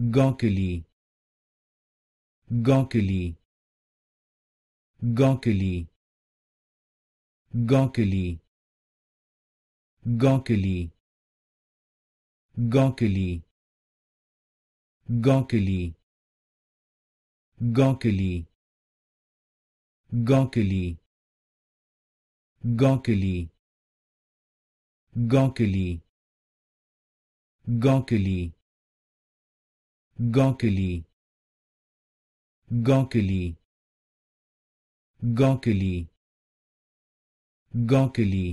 Ganguly Ganguly Ganguly Ganguly Ganguly Ganguly Ganguly Ganguly Ganguly Ganguly Ganguly Ganguly gonkeli gonkeli gonkeli gonkeli